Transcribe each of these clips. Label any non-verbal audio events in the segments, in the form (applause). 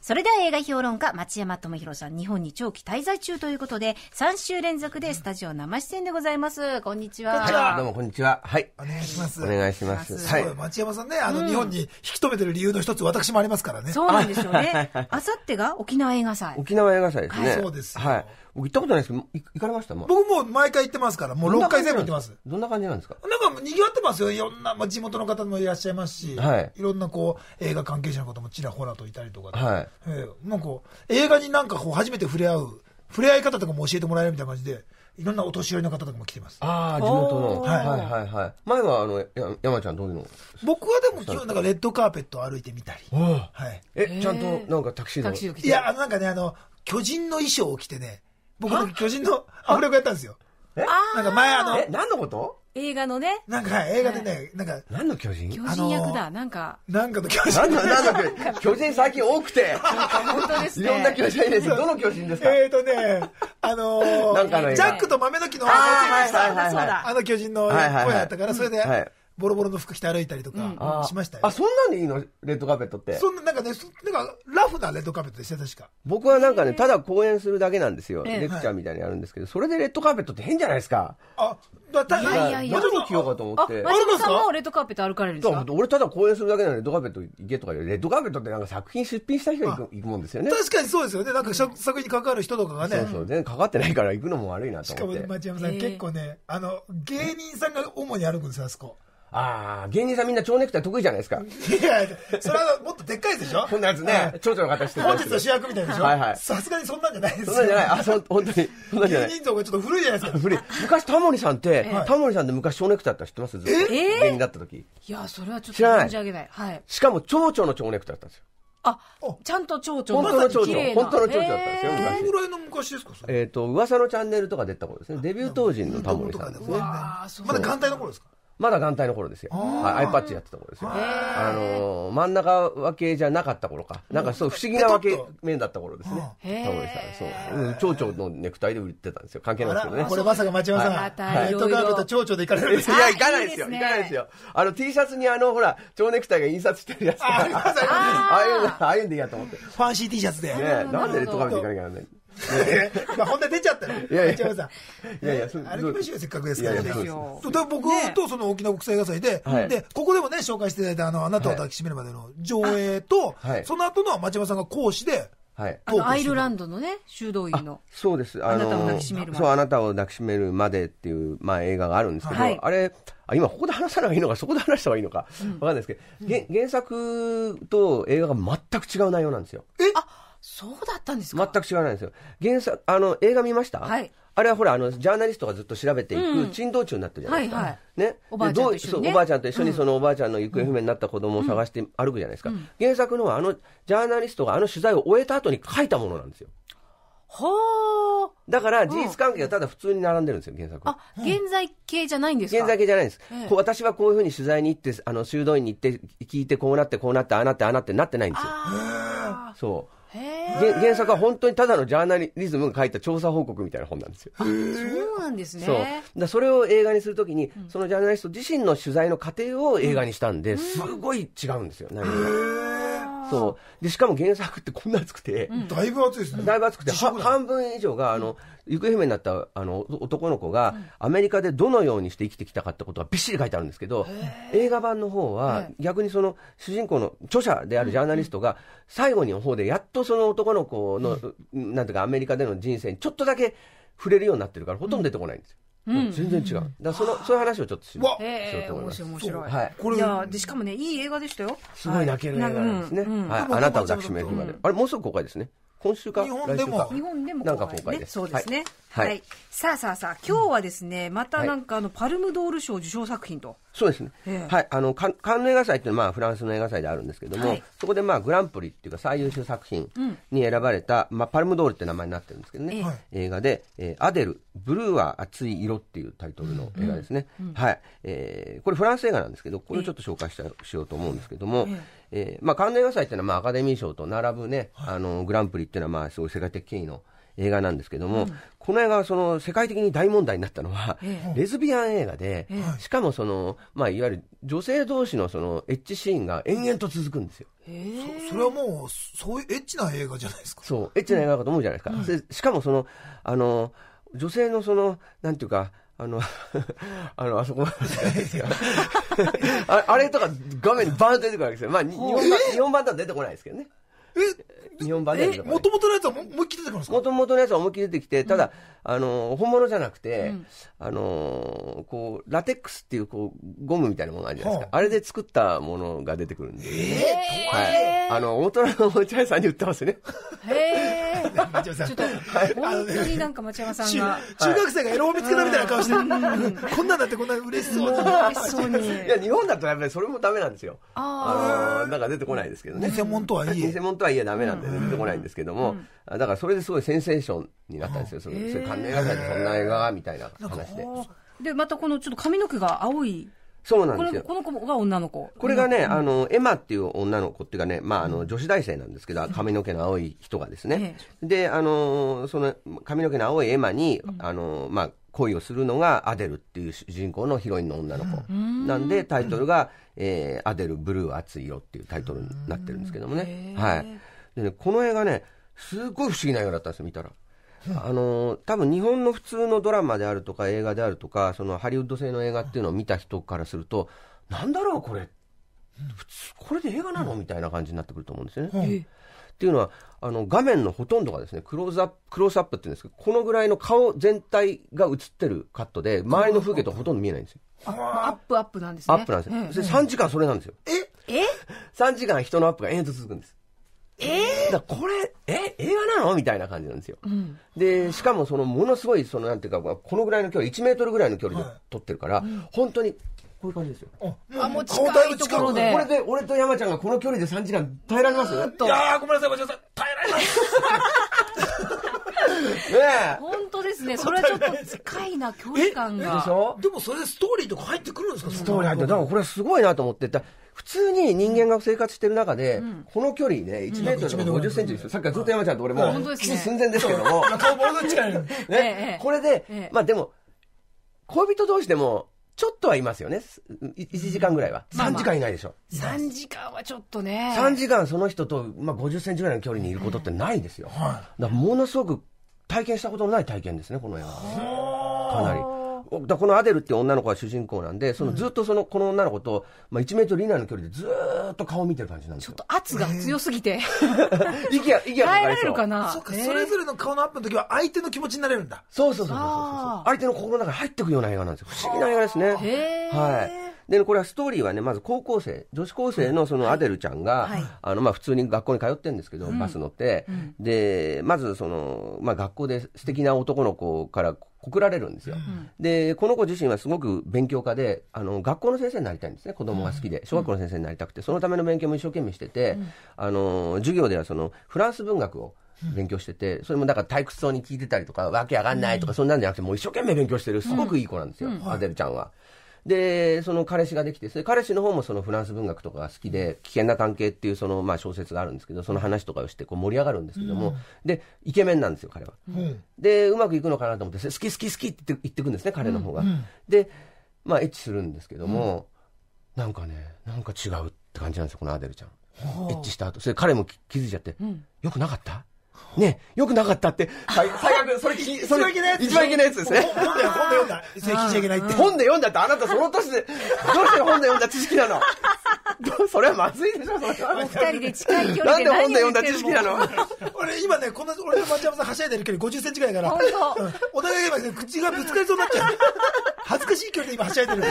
それでは映画評論家、町山智博さん、日本に長期滞在中ということで、3週連続でスタジオ生出演でございます。こんにちは。はい、どうもこんにちは。はい。お願いします。お願いします。はい。町山さんね、あの、日本に引き止めてる理由の一つ、私もありますからね。そうなんですよね。あさってが沖縄映画祭。沖縄映画祭ですね。そうです。はい。行ったことないですけど、行かれました僕も毎回行ってますから、もう6回全部行ってます。どんな感じなんですかなんか賑わってますよ。いろんな、まあ、地元の方もいらっしゃいますし、はい、いろんなこう、映画関係者の方もちらほらといたりとか、はい、えー、なんか映画になんかこう、初めて触れ合う、触れ合い方とかも教えてもらえるみたいな感じで、いろんなお年寄りの方とかも来てます。ああ、地元の。はい、はいはいはい前は、あの、や山ちゃんどういうの僕はでも、なんかレッドカーペットを歩いてみたり。はい。え、ちゃんと、なんかタクシーの。タクシーいや、なんかね、あの、巨人の衣装を着てね、僕、巨人のアフレコやったんですよ。えなんか前あの、え、何のこと映画のね。なんか映画でね、なんか。何の巨人巨人役だ、なんか。なんかの巨人。なんだ、巨人最近多くて。本当ですね。いろんな巨人です。どの巨人ですかえっとね、あのジャックと豆の木の、あの巨人の声やったから、それで。ボロボロの服着て歩いたりとかしましたよ、あそんなんでいいのレッドカーペットってそんななんかねなんかラフなレッドカーペットでした確か僕はなんかねただ公演するだけなんですよ、レクチャーみたいにやるんですけど、それでレッドカーペットって変じゃないですかあだたいやいや何着ようかと思って前島さんもレッドカーペット歩かれるんですか俺ただ公演するだけなのレッドカーペット行けとかレッドカーペットってなんか作品出品した人が行く行くもんですよね確かにそうですよねなんか作品に関わる人とかがねそうそう全然かかってないから行くのも悪いなと思ってしかも町山さん結構ねあの芸人さんが主に歩くんですよあそこああ、芸人さんみんな蝶ネクタイ得意じゃないですか。いやそれはもっとでっかいでしょこんなやつね、蝶々の形してる。本日の主役みたいでしょはいはい。さすがにそんなんじゃないですそんなんじゃない。あ、そ、本当に。そんなんじゃない。芸人像がちょっと古いじゃないですか。古い。昔タモリさんって、タモリさんって昔蝶ネクタイだった知ってますずっと。芸人だった時。いや、それはちょっと申し上げない。はい。しかも蝶々の蝶ネクタイだったんですよ。あ、ちゃんと蝶々本当の蝶々。本当の蝶々だったんですよ、どのぐらいの昔ですかえっと、噂のチャンネルとか出た頃ですね。デビュー当時のタモリさんですね。まだ眼帯の頃ですかまだ眼帯の頃ですよ。はい、アイパッチやってた頃ですよ。あのー、真ん中分けじゃなかった頃か。なんかそう、不思議な分け面だった頃ですね。タモリさん。そう。蝶々のネクタイで売ってたんですよ。関係ないですけどね。これまさか町山さん、はい、レッドカーペット蝶々で行かれるんですかいや、行かないですよ。行かないですよ。あの、T シャツにあの、ほら、蝶ネクタイが印刷してるやつ。ああいうの、ああいうんでいいやと思って。ファンシー T シャツで。ねなんでレッドカーペット行かなきゃならないまあ本題出ちゃったね。いやいさん。いやいや、歩きましょうせっかくですから。僕とその沖縄国際映画祭で、で、ここでもね、紹介していただいた、あの、あなたを抱きしめるまでの上映と、その後の町山さんが講師で、はい、アイルランドのね修道院のそうですあなたを抱きしめるそうあなたを抱きしめるまでっていう、まあ、映画があるんですけど、あれあ今ここで話さないいのかそこで話した方がいいのか、う分かんないですけど、原作と映画が全く違う内容なんですよえあそうだったんですか全く知らないんですよ原作あの映画見ました、はい、あれはほらあのジャーナリストがずっと調べていく珍道中になってるじゃないですか、はいはい、ね、おばあちゃんと一緒に、おばあちゃんそのおばあちゃんの行方不明になった子供を探して歩くじゃないですか、うんうん、原作のはあのジャーナリストがあの取材を終えた後に書いたものなんですよほーだから事実関係がただ普通に並んでるんですよ、原作あ、現在系じゃないんですか現在形じゃないんです、ええ、私はこういうふうに取材に行って、あの修道院に行って、聞いて、こうなって、こうなって、ああなって、ああなってなってないんですよ。そう原作は本当にただのジャーナリズムが書いた調査報告みたいな本なんですよ。そうなんですね。そうだそれを映画にするときに、そのジャーナリスト自身の取材の過程を映画にしたんで、すごい違うんですよ。内容が。そう。で、しかも原作ってこんな熱くて。うん、だいぶ熱いですね。だいぶ熱くて、半分以上が、あの、行方不明になったあの男の子が、アメリカでどのようにして生きてきたかってことはびっしり書いてあるんですけど、映画版の方は、逆にその主人公の著者であるジャーナリストが、最後に方でやっとその男の子の、なんていうか、アメリカでの人生にちょっとだけ触れるようになってるから、ほとんど出てこないんですよ。うん全然違う。だそのそういう話をちょっとしようと思います。面白い。はい。これいやでしかもねいい映画でしたよ。すごい泣ける映画なんですね。はい。あなたを抱きしめるまで。あれもうすぐ公開ですね。今週か日本でも日本でも公開、ね、そうですね、はい、はい、さあさあさあ今日はですね、うん、またなんかあのパルムドール賞受賞作品と、そうですね、えー、はいあのンヌ映画祭っていうのはまあフランスの映画祭であるんですけども、はい、そこでまあグランプリっていうか最優秀作品に選ばれた、うん、まあパルムドールって名前になってるんですけどね、映画で、えー、アデルブルーは熱い色っていうタイトルの映画ですね、うん、はい、えー、これフランス映画なんですけどこれをちょっと紹介したしようと思うんですけども、えーえー、まあ、関連映画祭っていうのは、まあ、アカデミー賞と並ぶね、はい、あの、グランプリっていうのは、まあ、すごい世界的権威の映画なんですけども、うん、この映画はその世界的に大問題になったのは、ええ、レズビアン映画で、え、しかもその、まあ、いわゆる女性同士のそのエッチシーンが延々と続くんですよ。えそそれはもう、そういうエッチな映画じゃないですか。そう、エッチな映画かと思うじゃないですか。うん、しかもその、あの、女性のその、なんていうか、あの、(laughs) あの、あそこまでですか (laughs) あ。あれとか画面にバーンと出てくるわけですよ。まあ、日本版、日本版だと出てこないですけどね。え日本版でもともとのやつは思いっきり出てくるんですかもともとのやつは思いっきり出てきて、ただ、あの、本物じゃなくて、あの、こう、ラテックスっていう、こう、ゴムみたいなものあるじゃないですか。あれで作ったものが出てくるんで。えー、はい。あの、大人のお茶屋さんに売ってますね。へえ。ちょっと、本当になんか町山さんが。中学生がエロを見つけたみたいな顔して、こんなんだってこんな嬉しそうに。いや、日本だとやっぱりそれもダメなんですよ。ああ。なんか出てこないですけどね。偽物とはいえ。偽物とはいえダメなんです。出てこないんですけども、だからそれですごいセンセーションになったんですよ、そのそれ関連映画いでそんな映画みたいな話で。で、またこのちょっと髪の毛が青い。そうなんですよ。この子が女の子。これがね、あの、エマっていう女の子っていうかね、まあ、あの、女子大生なんですけど、髪の毛の青い人がですね。で、あの、その、髪の毛の青いエマに、あの、まあ、恋をするのがアデルっていう主人公のヒロインの女の子。なんで、タイトルが、えー、アデルブルー熱いよっていうタイトルになってるんですけどもね。はい。でね、この映画ね、すごい不思議な映画だったんですよ、見たら。あの多分日本の普通のドラマであるとか映画であるとか、そのハリウッド製の映画っていうのを見た人からすると、なんだろうこれ、普通、これで映画なのみたいな感じになってくると思うんですよね。っていうのは、あの、画面のほとんどがですね、クローズアップ、クローズアップって言うんですけど、このぐらいの顔全体が映ってるカットで、周りの風景とほとんど見えないんですよ。アップアップなんですね。アップなんですよ。3時間それなんですよ。ええ ?3 時間人のアップが延々と続くんです。えー、だこれ、え、映画なのみたいな感じなんですよ。うん、で、しかもそのものすごい、そのなんていうか、このぐらいの距離、1メートルぐらいの距離で撮ってるから、うん、本当に、こういう感じですよ。あ、もう近いところで。これで、俺と山ちゃんがこの距離で3時間耐えられますいやー、ごめんなさい、ごめんなさい。耐えられます (laughs) 本当ですね。それはちょっと近いな、距離感が。でしょでもそれストーリーとか入ってくるんですかストーリー入ってだからこれすごいなと思って。普通に人間が生活してる中で、うん、この距離ね、1メートルとか50センチですよ。さっきからずっと山ちゃんと俺も、キス寸前ですけども。ね、これで、まあでも、恋人同士でも、ちょっとはいますよね。1時間ぐらいは。3時間いないでしょ。ま3時間はちょっとね。3時間その人と、まあ、50センチぐらいの距離にいることってないですよ。ものすごく体験したことのない体験ですね、この映画かなり。だこのアデルって女の子が主人公なんで、そのずっとその、この女の子と、まあ、1メートル以内の距離でずっと顔見てる感じなんですよ。ちょっと圧が強すぎて。(laughs) 息が、息が耐えられるかな。そうか、それぞれの顔のアップの時は相手の気持ちになれるんだ。そうそうそうそうそう。相手の心の中に入ってくような映画なんですよ。不思議な映画ですね。はい。で、これはストーリーはね、まず高校生、女子高生のそのアデルちゃんが、はい、あの、まあ、普通に学校に通ってるんですけど、バス乗って、で、まずその、まあ、学校で素敵な男の子から告られるんですよ、うん、でこの子自身はすごく勉強家であの学校の先生になりたいんですね子供が好きで、小学校の先生になりたくてそのための勉強も一生懸命してて、うん、あの授業ではそのフランス文学を勉強してて、それもだから退屈そうに聞いてたりとか訳けわかんないとか、そんなんじゃなくてもう一生懸命勉強してるすごくいい子なんですよ、アデルちゃんは。で、その彼氏ができて、それ彼氏の方もそのフランス文学とかが好きで、危険な関係っていうその、まあ、小説があるんですけど、その話とかをしてこう盛り上がるんですけども、で、イケメンなんですよ、彼は。で、うまくいくのかなと思って、好き好き好きって言ってくんですね、彼の方が。で、まあ、エッチするんですけども、なんかね、なんか違うって感じなんですよ、このアデルちゃん。エッチした後、それ彼も気づいちゃって、よくなかったね、よくなかったって、最悪、それき、それ、一番いけないやつですね。本で読んだ、正規しちゃいけないって。本で読んだって、あなたその年で、どうして本で読んだ知識なのそれはまずいでしょ、それは。お二人で近い距離で。なんで本で読んだ知識なの俺、今ね、こんな、俺と町山さんはしゃいでる距離50センチぐらいから、お互い今、口がぶつかりそうになっちゃう。恥ずかしい距離で今はしゃいでる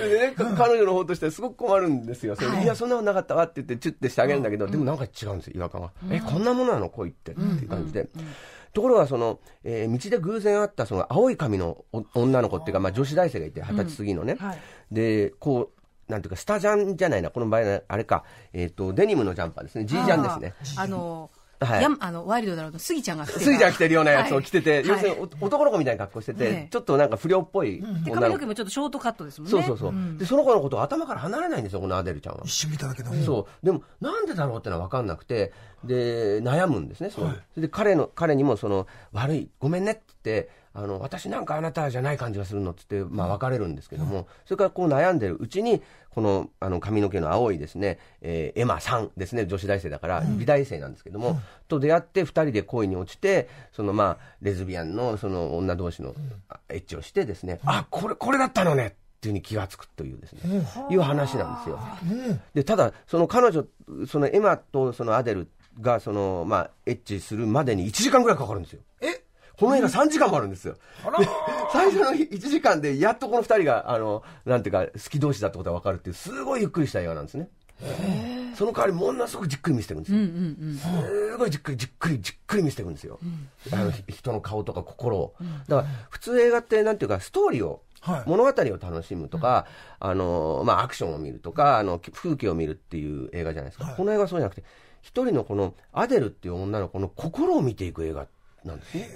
ね、彼女の方としてはすごく困るんですよ。それい、や、そんなことなかったわって言って、チュッてしてあげるんだけど、でもなんか違うんですよ、違和感が。え、こんなものなの恋って、っていう感じで。ところがその、えー、道で偶然会ったその青い髪の女の子っていうか、まあ、女子大生がいて二十歳過ぎのね、うんはい、でこうなんていうかスタジャンじゃないなこの場合あれか、えーと、デニムのジャンパーですね G ジャンですね。あのーはい、やあのワイルドだろうとスギちゃんがスギちゃん着てるようなやつを着てて、はい、要するに男の子みたいな格好してて、はい、ちょっとなんか不良っぽい、うん、髪の毛もちょっとショートカットですもんねそうそうそう、うん、でその子のこと頭から離れないんですよこのアデルちゃんは一瞬見ただけでもそうでもなんでだろうってのは分かんなくてで悩むんですねその、はい、で彼の彼にもその悪いごめんねってあの私なんかあなたじゃない感じがするのっつって、まあ、別れるんですけども、それからこう悩んでるうちにこのあの髪の毛の青いですね、えー、エマさんですね女子大生だから美大生なんですけども、と出会って2人で恋に落ちてそのまあレズビアンのその女同士のエッチをしてですね、うん、あこれこれだったのねっていうに気が付くというですね、うん、いう話なんですよ。うん、でただその彼女そのエマとそのアデルがそのまあエッチするまでに1時間ぐらいかかるんですよ。えこの映画3時間もあるんですよ。最初の1時間で、やっとこの2人が、あの、なんていうか、好き同士だってことが分かるっていう、すごいゆっくりした映画なんですね。その代わりものすごくじっくり見せていくんですよ、すごいじっくりじっくりじっくり見せていくんですよ、あの人の顔とか心を、だから普通映画ってなんていうかストーリーを、はい、物語を楽しむとか、あのまあ、アクションを見るとかあの風景を見るっていう映画じゃないですか、はい、この映画はそうじゃなくて一人のこのアデルっていう女の子の心を見ていく映画ってなんですね。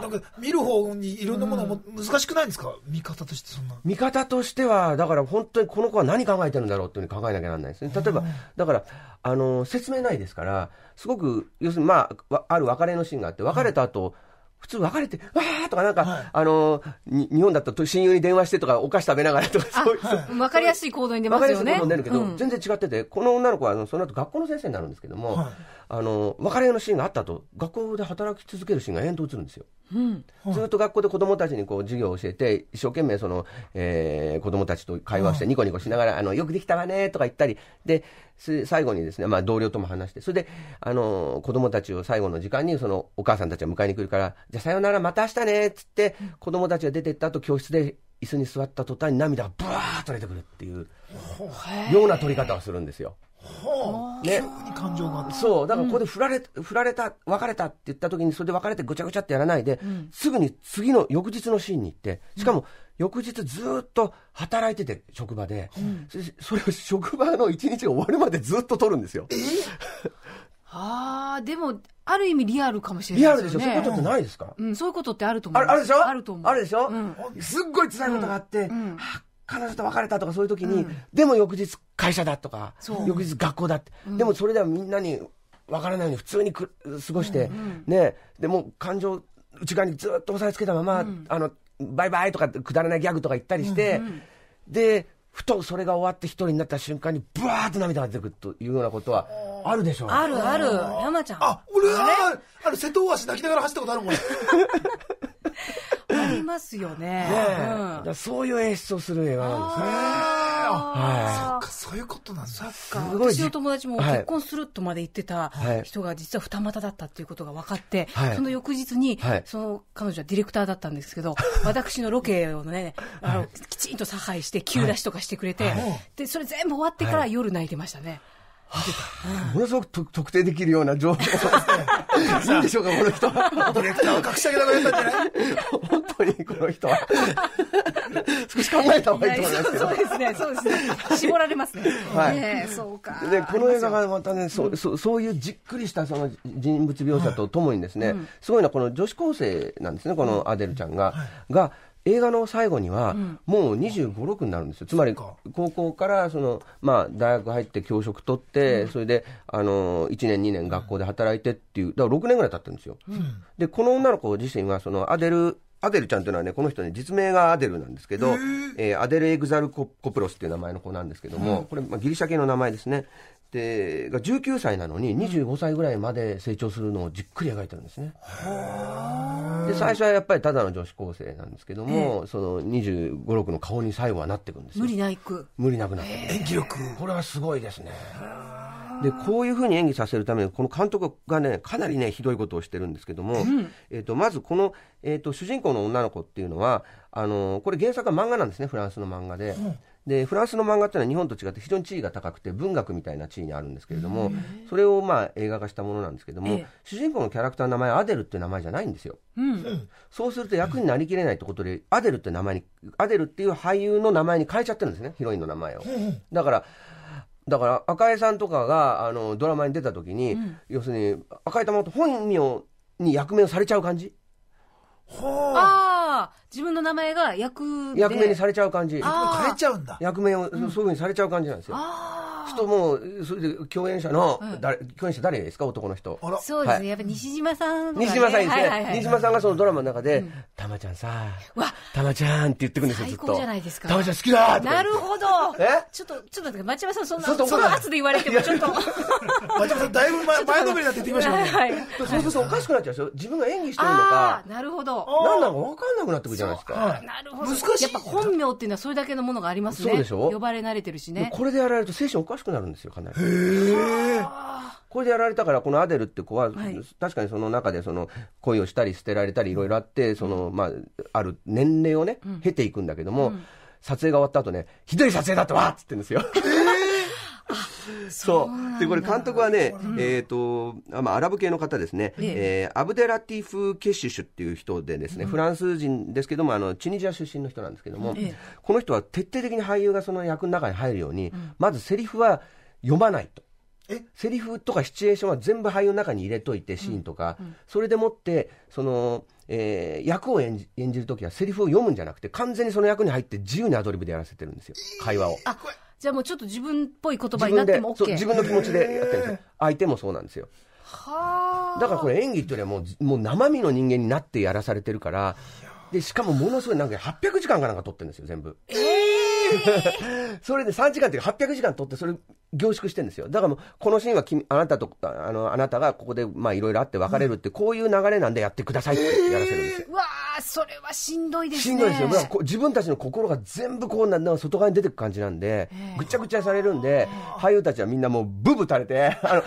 なんか見る方にいろんなものも難しくないんですか、見方としてそんな。見方としては、だから本当にこの子は何考えてるんだろうっていうふうに考えなきゃなんないですね。例えば、だから、あの、説明ないですから、すごく、要するに、まあ、ある別れのシーンがあって、別れた後、は普通別れて、わーとかなんか、はい、あの、日本だったら親友に電話してとか、お菓子食べながらとか、そういう。わ、はい、かりやすい行動に出ますよね。わかりやすい行動に出るけど、うん、全然違ってて、この女の子はのその後学校の先生になるんですけども、はいあの別れのシーンがあったと学校で働き続けるシーンが延々と映るんですよ、うん、ずっと学校で子どもたちにこう授業を教えて一生懸命その、えー、子どもたちと会話してニコニコしながら「あのよくできたわね」とか言ったりで最後にですね、まあ、同僚とも話してそれであの子どもたちを最後の時間にそのお母さんたちが迎えに来るから「じゃあさよならまた明日ね」っつって子どもたちが出てった後教室で椅子に座った途端に涙がブワーッと出てくるっていうような撮り方をするんですよ。はあ、ね、急に感情がそうだからここで振られ,、振られた別れたって言った時にそれで別れてぐちゃぐちゃってやらないで、うん、すぐに次の翌日のシーンに行ってしかも翌日ずっと働いてて職場で、うん、それを職場の一日が終わるまでずっと撮るんですよ。(laughs) ああ、でも、ある意味リアルかもしれない、ね、リアルでしょそういうことってないですか、うん、そういうことってあると思う。あるでしょあると思う。あるでしょ、うん、すっごい辛いことがあって、うんうん、彼女と別れたとかそういう時に、うん、でも翌日会社だとか翌日学校だって、うん、でもそれではみんなに分からないように普通に過ごして、うんうん、ねでも感情内側にずっと押さえつけたまま、うん、あのバイバイとかくだらないギャグとか言ったりして、うんうん、でふとそれが終わって一人になった瞬間にブワーッと涙が出てくるというようなことはあるでしょうあるある山ちゃんあ俺はあの瀬戸大橋泣きながら走ったことあるもん (laughs) ますよね。ね、うん、そういう演出をする映画なんですね。はい、そっか、そういうことなんだ。そっか。私の友達も結婚するとまで言ってた人が実は二股だったっていうことが分かって、はい、その翌日に、はい、その彼女はディレクターだったんですけど、私のロケをね、あの、きちんと差配して、急出しとかしてくれて、で、それ全部終わってから夜泣いてましたね。ものすごく特定できるような情報いいんでしょうか、この人は。ディレクターを隠しげくなったんじゃない本当にこの人は。少し考えた方がいいと思いますけど。そうですね、そうですね。絞られますね。はい。そうか。で、この映画がまたね、そう、そう、そういうじっくりしたその人物描写とともにですね、すごいのはこの女子高生なんですね、このアデルちゃんが。が、映画の最後には、もう25、6になるんですよ、つまり高校からその、まあ、大学入って教職取って、それであの1年、2年、学校で働いてっていう、だから6年ぐらい経ったんですよ、でこの女の子自身はそのアデルアデルちゃんというのはね、この人ね、実名がアデルなんですけど、えー、アデル・エグザルコ・コプロスっていう名前の子なんですけども、これ、まあ、ギリシャ系の名前ですね。でが19歳なのに25歳ぐらいまで成長するのをじっくり描いてるんですね。で最初はやっぱりただの女子高生なんですけども、その25、6の顔に最後はなっていくんです無理なく。無理なくなってる。演技力。これはすごいですね。でこういうふうに演技させるためにこの監督がねかなりねひどいことをしてるんですけども、うん、えーと、まずこの、えーと、主人公の女の子っていうのはあのー、これ原作は漫画なんですねフランスの漫画で。うんでフランスの漫画っていうのは日本と違って非常に地位が高くて文学みたいな地位にあるんですけれどもそれをまあ映画化したものなんですけども、主人公のキャラクターの名前アデルっていう名前じゃないんですよ、うん、そうすると役になりきれないってことで、アデルって名前にアデルっていう俳優の名前に変えちゃってるんですねヒロインの名前をだからだから赤江さんとかがあのドラマに出た時に、うん、要するに赤江玉っ本名に役名をされちゃう感じほあ自分の名前が役役名にされちゃう感じ役名変えちゃうんだ役名をそういうふうにされちゃう感じなんですよ、人もそれで共演者の誰、共演者誰ですか男の人あらそうですね、やっぱ西島さん、西島さんですね、西島さんがそのドラマの中で「たま、ちゃんさわたまちゃん」って言ってくるんですよずっと最高じゃないですかたまちゃん好きだなるほどえちょっとちょっと待って町山さんそんなその圧で言われてもちょっと町山さんだいぶ前 (laughs) 前のめりになって言ってきましたねそうするとおかしくなっちゃうでしょ自分が演技してるのかなるほど何なのか分かんなくなってくるゃないですか。なるほど。難しい。やっぱ本名っていうのはそれだけのものがありますね。そうでしょ呼ばれ慣れてるしね。これでやられると精神おかしくなるんですよ、かなり。へこれでやられたから、このアデルって子は、はい、確かにその中でその恋をしたり捨てられたりいろいろあって、その、まあ、ある年齢をね、経ていくんだけども、うん、撮影が終わった後ね、ひどい撮影だったわっつってんですよ。そう。で、これ監督はね、えっ、と、まあ、アラブ系の方ですね、えー、アブデラティフ・ケシュシュっていう人でですね、フランス人ですけども、あの、チュニジア出身の人なんですけども、この人は徹底的に俳優がその役の中に入るように、まずセリフは読まないと。セリフとかシチュエーションは全部俳優の中に入れといてシーンとか、それでもってその、えー、役を演じ演じる時はセリフを読むんじゃなくて完全にその役に入って自由にアドリブでやらせてるんですよ会話を。じゃあもうちょっと自分っぽい言葉になっても OK 自分の気持ちでやってるんですよ相手もそうなんですよはだからこれ演技っていうりはもうもう生身の人間になってやらされてるからでしかもものすごいなんか800時間かなんか撮ってるんですよ全部え (laughs) それで3時間っていうか800時間撮ってそれ凝縮してるんですよだからもうこのシーンは君あなたとあのあなたがここでまあいろいろあって別れるって、こういう流れなんでやってくださいってやらせるんですよ、えー、それはしんどいですね。しんどいですよ。ま自分たちの心が全部こうなん外側に出てく感じなんで、ぐちゃぐちゃされるんで、俳優たちはみんなもうブブ垂れて、あの、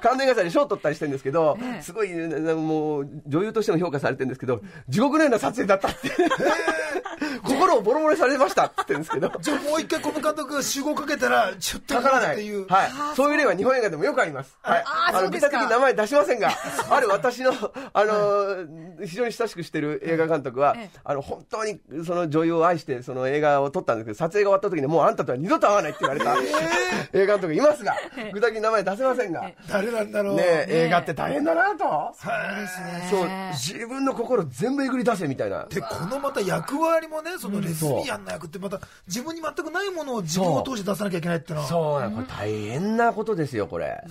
関連会社で賞取ったりしてるんですけど、すごい、もう、女優としても評価されてるんですけど、地獄のような撮影だったって。心をボロボロされましたって言うんですけど。じゃあもう一回この監督が集合かけたら、ちょっとかからないっていう。はい。そういう例は日本映画でもよくあります。はい。ああ、そうの、具体的に名前出しませんが、ある私の、あの、非常に親しくしてる映画監督は、あの、本当にその女優を愛して、その映画を撮ったんですけど、撮影が終わった時にもうあんたとは二度と会わないって言われた、映画監督いますが、具体的に名前出せませんが。誰なんだろう。ね映画って大変だなと。そう、です、ね、自分の心全部えぐり出せみたいな。で、このまた役割もね、そのレズビアンの役ってまた、自分に全くないものを自分を通して出さなきゃいけないってのは。そうなこれ大変なことですよ、これ。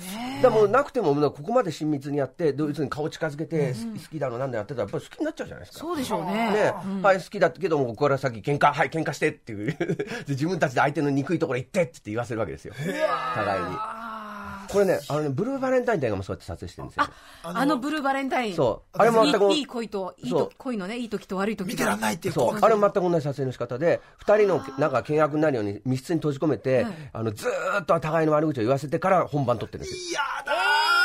でもなくても、ここまで親密にやって、ドイツに顔近づけて、好きだのなんだやってたら、やっぱり好きになっちゃうじゃないですか。そうでしょうね。ね、うん、はい、好きだけども、僕から先、喧嘩、(laughs) はい、喧嘩してっていう (laughs) 自分たちで相手の憎いところ行ってって言わせるわけですよ。互いに。これね、あの、ね、ブルーバレンタインってもそうやって撮影してるんですよ。あのブルーバレンタイン。そう。あれも全くいい恋と、いいと恋のね、いい時と悪い時と。見てらんないっていう。そう。あれも全く同じ撮影の仕方で、二人のなんか険悪になるように密室に閉じ込めて、あの、ずっと互いの悪口を言わせてから本番撮ってるんですよ。いやだー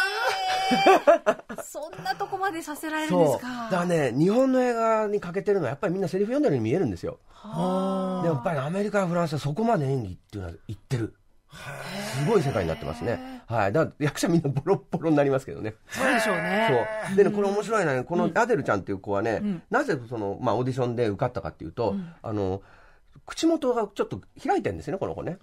(laughs) そんなとこまでさせられるんですかだね日本の映画に欠けてるのはやっぱりみんなセリフ読んでるように見えるんですよでやっぱりアメリカフランスはそこまで演技っていうのは言ってるすごい世界になってますね。はい。だから役者みんなボロボロになりますけどね。そうでしょうね。そう。でね、これ面白いのはね、このアデルちゃんっていう子はね、うん、なぜその、まあオーディションで受かったかっていうと、うん、あの、口元がちょっと開いてるんですね、この子ね。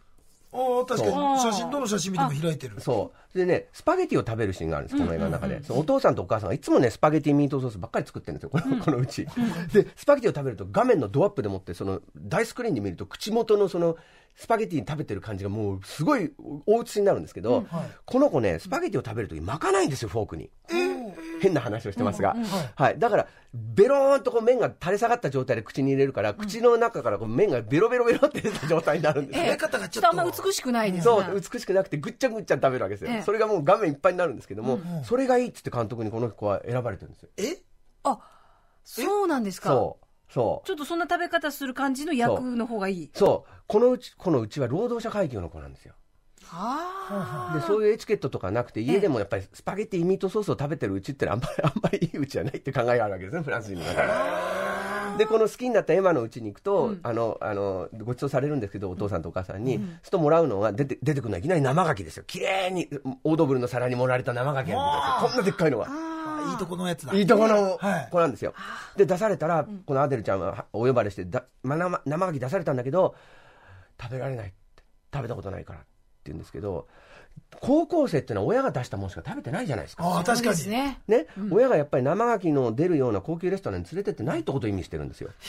ああ、確かに。写真、どの写真見ても開いてる。そう。でね、スパゲティを食べるシーンがあるんです、この映画の中で。お父さんとお母さんがいつもね、スパゲティミートソースばっかり作ってるんですよ、この,、このうち。(laughs) で、スパゲティを食べると画面のドアップでもって、その、大スクリーンで見ると口元のその、スパゲティ食べてる感じがもうすごいお家になるんですけど、うんはい、この子ねスパゲティを食べる時巻かないんですよフォークに。変な話をしてますが、うんうんはい、はい、だからベローンとこう麺が垂れ下がった状態で口に入れるから、うん、口の中からこう麺がベロベロベロって出た状態になるんです、ね、え方がちょっとあんま美しくないです、ね、そう美しくなくてぐっちゃぐっちゃ食べるわけですよ、えそれがもう画面いっぱいになるんですけども、うんうん、それがいいっつって監督にこの子は選ばれてるんですよえあそうなんですかそうそう。ちょっとそんな食べ方する感じの役の方がいい。そう。このうち、このうちは労働者階級の子なんですよ。はあ、でそういうエチケットとかなくて家でもやっぱりスパゲッティミートソースを食べてるうちってあんまり (laughs) あんまりいいうちじゃないって考えがあるわけですねフランス人の中ででこの好きになったエマのうちに行くと、うん、あのあのごちそうされるんですけどお父さんとお母さんに、うん、すともらうのが出て出てくるのはいきなり生牡蠣ですよ綺麗にオードブルの皿に盛られた生牡蠣がこんなでっかいのが。いいとこのやつだ。いいとこの子なんですよ。で、出されたら、このアデルちゃんはお呼ばれしてだ、ま、生生牡蠣出されたんだけど、食べられない。食べたことないから。って言うんですけど、高校生ってのは親が出したものしか食べてないじゃないですか。ああ、確かに。ね、ねうん、親がやっぱり生牡蠣の出るような高級レストランに連れてってないってことを意味してるんですよ。(laughs)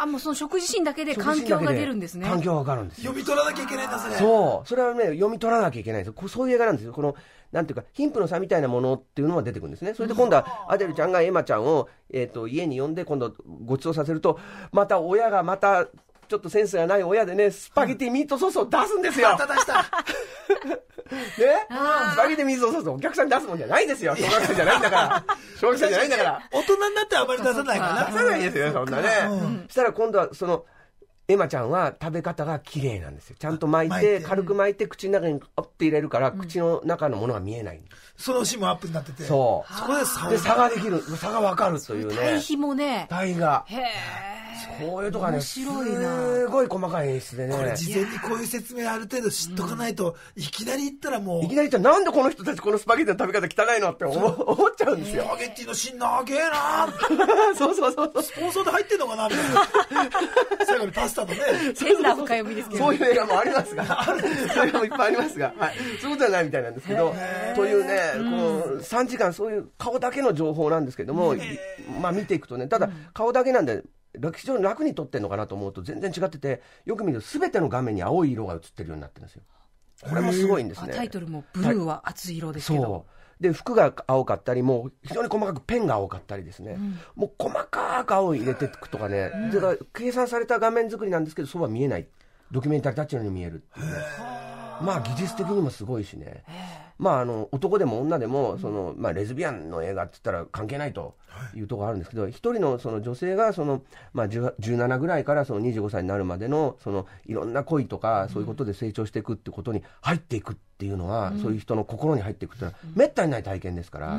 あもうその食事シーンだけで環境が出るんですね環境がわかるんです読み取らなきゃいけないんだそれそうそれはね読み取らなきゃいけないんですそういう映画なんですよこのなんていうか貧富の差みたいなものっていうのは出てくるんですねそれで今度はアデルちゃんがエマちゃんを、えーと、家に呼んで今度ごちそうさせるとまた親がまたちょっとセンスがない親でねスパゲティミートソースを出すんですよ、また出した (laughs) 二人で水を差すとお客さんに出すもんじゃないですよ。(laughs) 小学生じゃないんだから。小学生じゃないんだから。大人になってあまり出さないかな。出さないですよ、そんなね。したら今度は、その、エマちゃんは食べ方が綺麗なんですよ。ちゃんと巻いて、軽く巻いて、口の中にあって入れるから、口の中のものが見えない。そのシーンもアップになってて。そう。そこで差が。で、差ができる。差がわかるというね。対比もね。対比が。へえ。そういうとこね、白いなすごい細かい演出でね。これ事前にこういう説明ある程度知っとかないと、いきなり行ったらもう。いきなり言ったらなんでこの人たちこのスパゲッティの食べ方汚いのって思思っちゃうんですよ。スパゲッティの芯長えな (laughs) そうそうそう。スポンサーで入ってんのかなみたいな。最後にパスタとね。変な深読みですけど。そういう映画もありますが、そういう映画もいっぱいありますが、はい。そういうことじゃないみたいなんですけど、というね、この3時間そういう顔だけの情報なんですけども、まあ見ていくとね、ただ顔だけなんで、非常に楽に撮ってるのかなと思うと全然違っててよく見ると全ての画面に青い色が映ってるようになってるんですよ。これもすごいんですね。タイトルもブルーは熱い色ですけど。で服が青かったりもう非常に細かくペンが青かったりですね、うん、もう細かく青入れていくとかね、だから計算された画面作りなんですけどそうは見えないドキュメンタリータッチのように見えるっていうね。まあ技術的にもすごいしね、まあ、あの男でも女でもその、まあ、レズビアンの映画って言ったら関係ないというところあるんですけど、一人のその女性がその、まあ、17ぐらいからその25歳になるまでのそのいろんな恋とかそういうことで成長していくってことに入っていくっていうのは、そういう人の心に入っていくっていうのはめったにない体験ですから、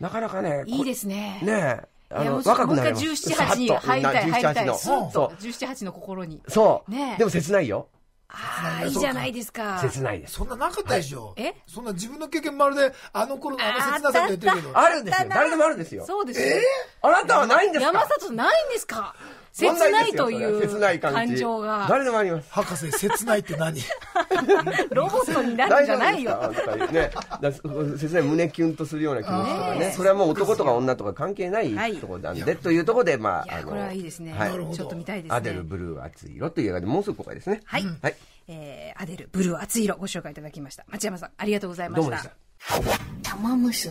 なかなかねいいですね。ねあの若くなります。もう一17、8に入りたい、入りたい。そう、17、8の心に。そう。ね、でも切ないよ。ああ、いいじゃないですか。切ないです。そんななかったでしょ。はい、えそんな自分の経験まるで、あの頃のあの切なさと言ってるけど。あるんですよ。誰でもあるんですよ。そうですよ。えー、あなたはないんですか山里ないんですか切ないという感情が。誰でもあります。博士、切ないって何 (laughs) ロボットになるんじゃないよ。ね、(laughs) 切ない胸キュンとするような気持ちとかね。それはもう男とか女とか関係ないところなんで、はい、というところで、まあ、あの、これはいいですね。はい、ちょっと見たいですね。アデルブルー熱い色という映画でもうすぐ公開ですね。はい。はい、えー、アデルブルー熱い色ご紹介いただきました。町山さん、ありがとうございました。どうもでした。玉虫。